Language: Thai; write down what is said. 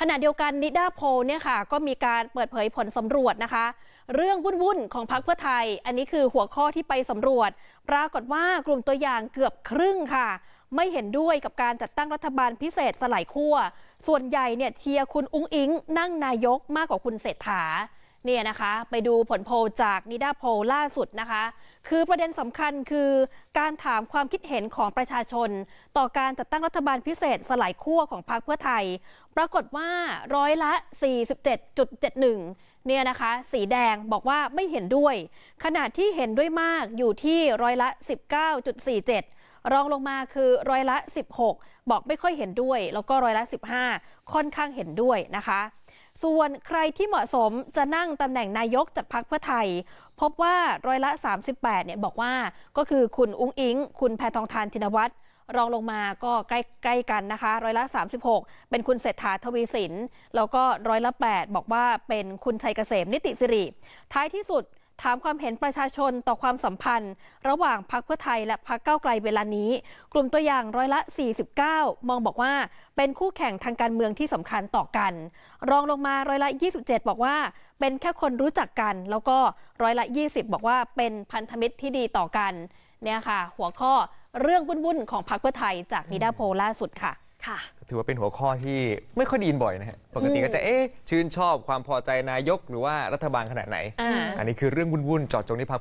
ขณะเดียวกัน นิดาโพเนี่ยค่ะก็มีการเปิดเผยผลสำรวจนะคะ เรื่องวุ่นๆของพรรคเพื่อไทย อันนี้คือหัวข้อที่ไปสำรวจ ปรากฏว่ากลุ่มตัวอย่างเกือบครึ่งค่ะ ไม่เห็นด้วยกับการจัดตั้งรัฐบาลพิเศษสลายขั้วส่วนใหญ่เนี่ยเชียร์คุณอุ้งอิง นั่งนายกมากกว่าคุณเศรษฐาเนี่ยนะคะไปดูผลโพลจากนิดาโพลล่าสุดนะคะคือประเด็นสำคัญคือการถามความคิดเห็นของประชาชน ต่อการจัดตั้งรัฐบาลพิเศษสลายขั้วของพรรคเพื่อไทย ปรากฏว่าร้อยละ 47.71 เนี่ยนะคะ สีแดงบอกว่าไม่เห็นด้วยขณะที่เห็นด้วยมากอยู่ที่ร้อยละ 19.47 รองลงมาคือร้อยละ 16 บอกไม่ค่อยเห็นด้วย แล้วก็ร้อยละ 15 ค่อนข้างเห็นด้วยนะคะส่วนใครที่เหมาะสมจะนั่งตำแหน่งนายกจากพรรคเพื่อไทย พบว่าร้อยละ 38เนี่ยบอกว่าก็คือคุณอุ้งอิงคุณแพทองทานชินวัตรรองลงมาก็ใกล้ๆกันนะคะร้อยละ 36 เป็นคุณเศรษฐาทวีสิน แล้วก็ร้อยละ 8 บอกว่าเป็นคุณชัยเกษมนิติสิริ ท้ายที่สุดถามความเห็นประชาชนต่อความสัมพันธ์ ระหว่างพรรคเพื่อไทย และพรรคก้าวไกลเวลานี้ กลุ่มตัวอย่างร้อยละ 49 มองบอกว่าเป็นคู่แข่งทางการเมืองที่สำคัญต่อกัน รองลงมาร้อยละ 27 บอกว่า เป็นแค่คนรู้จักกัน แล้วก็ร้อยละ 20 บอกว่าเป็นพันธมิตรที่ดีต่อกันเนี่ยค่ะ หัวข้อเรื่องวุ่นๆของพรรคเพื่อไทยจากนิดาโพล่าสุดค่ะถือว่าเป็นหัวข้อที่ไม่ค่อยดีนบ่อยนะฮะ ปกติก็จะเอ๊ะ ชื่นชอบความพอใจนายกหรือว่ารัฐบาลขนาดไหน อันนี้คือเรื่องวุ่นๆจอดจงนี้พัก